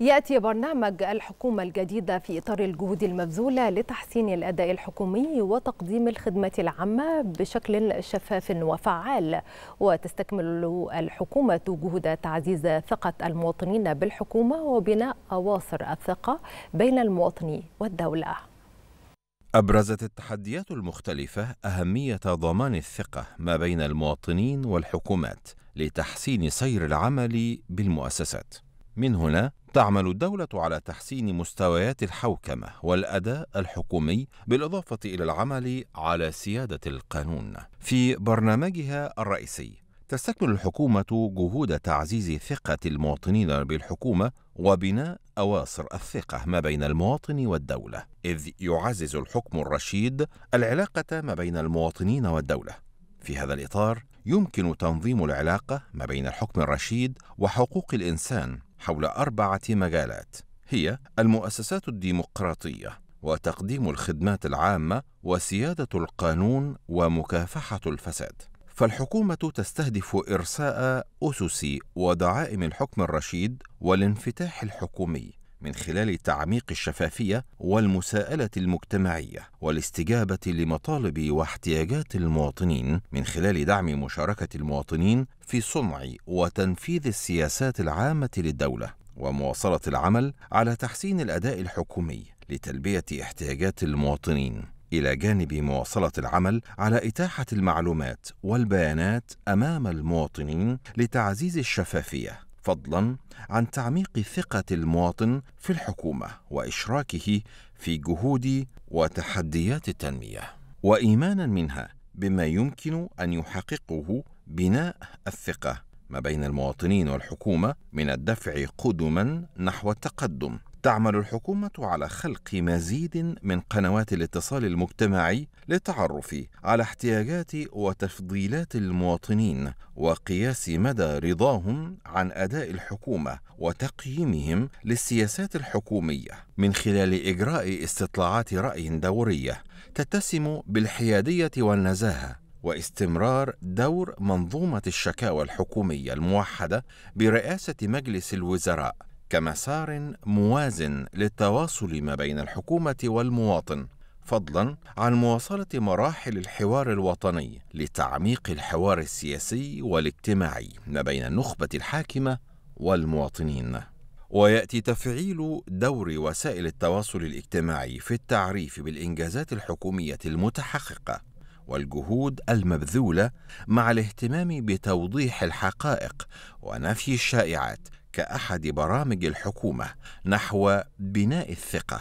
يأتي برنامج الحكومة الجديدة في إطار الجهود المبذولة لتحسين الأداء الحكومي وتقديم الخدمة العامة بشكل شفاف وفعال وتستكمل الحكومة جهود تعزيز ثقة المواطنين بالحكومة وبناء أواصر الثقة بين المواطن والدولة أبرزت التحديات المختلفة أهمية ضمان الثقة ما بين المواطنين والحكومات لتحسين سير العمل بالمؤسسات من هنا تعمل الدولة على تحسين مستويات الحوكمة والأداء الحكومي بالإضافة إلى العمل على سيادة القانون. في برنامجها الرئيسي تستكمل الحكومة جهود تعزيز ثقة المواطنين بالحكومة وبناء أواصر الثقة ما بين المواطن والدولة، إذ يعزز الحكم الرشيد العلاقة ما بين المواطنين والدولة. في هذا الإطار يمكن تنظيم العلاقة ما بين الحكم الرشيد وحقوق الإنسان حول أربعة مجالات هي المؤسسات الديمقراطية وتقديم الخدمات العامة وسيادة القانون ومكافحة الفساد. فالحكومة تستهدف إرساء أسس ودعائم الحكم الرشيد والانفتاح الحكومي من خلال تعميق الشفافية والمساءلة المجتمعية والاستجابة لمطالب واحتياجات المواطنين من خلال دعم مشاركة المواطنين في صنع وتنفيذ السياسات العامة للدولة ومواصلة العمل على تحسين الأداء الحكومي لتلبية احتياجات المواطنين إلى جانب مواصلة العمل على إتاحة المعلومات والبيانات أمام المواطنين لتعزيز الشفافية فضلا عن تعميق ثقه المواطن في الحكومه واشراكه في جهود وتحديات التنميه وايمانا منها بما يمكن ان يحققه بناء الثقه ما بين المواطنين والحكومه من الدفع قدما نحو التقدم تعمل الحكومة على خلق مزيد من قنوات الاتصال المجتمعي للتعرف على احتياجات وتفضيلات المواطنين وقياس مدى رضاهم عن أداء الحكومة وتقييمهم للسياسات الحكومية من خلال إجراء استطلاعات رأي دورية تتسم بالحيادية والنزاهة واستمرار دور منظومة الشكاوى الحكومية الموحدة برئاسة مجلس الوزراء كمسار موازن للتواصل ما بين الحكومة والمواطن فضلا عن مواصلة مراحل الحوار الوطني لتعميق الحوار السياسي والاجتماعي ما بين النخبة الحاكمة والمواطنين وياتي تفعيل دور وسائل التواصل الاجتماعي في التعريف بالانجازات الحكوميه المتحققه والجهود المبذوله مع الاهتمام بتوضيح الحقائق ونفي الشائعات كأحد برامج الحكومة نحو بناء الثقة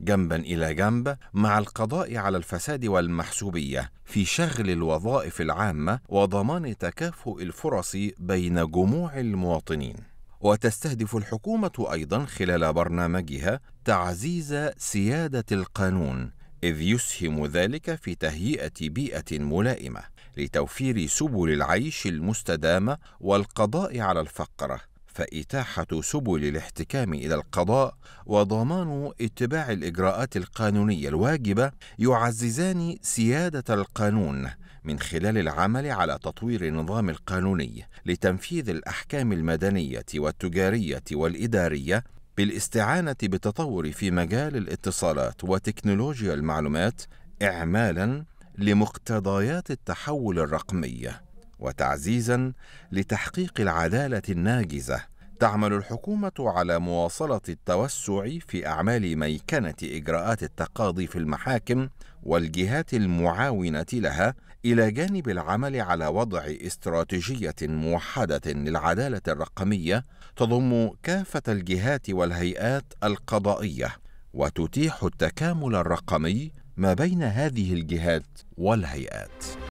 جنبا إلى جنب مع القضاء على الفساد والمحسوبية في شغل الوظائف العامة وضمان تكافؤ الفرص بين جموع المواطنين. وتستهدف الحكومة أيضا خلال برنامجها تعزيز سيادة القانون، إذ يسهم ذلك في تهيئة بيئة ملائمة لتوفير سبل العيش المستدامة والقضاء على الفقرة. فإتاحة سبل الاحتكام إلى القضاء وضمان اتباع الإجراءات القانونية الواجبة يعززان سيادة القانون من خلال العمل على تطوير النظام القانوني لتنفيذ الأحكام المدنية والتجارية والإدارية بالاستعانة بتطور في مجال الاتصالات وتكنولوجيا المعلومات إعمالا لمقتضيات التحول الرقمي وتعزيزا لتحقيق العداله الناجزه تعمل الحكومه على مواصله التوسع في اعمال ميكنه اجراءات التقاضي في المحاكم والجهات المعاونه لها الى جانب العمل على وضع استراتيجيه موحده للعداله الرقميه تضم كافه الجهات والهيئات القضائيه وتتيح التكامل الرقمي ما بين هذه الجهات والهيئات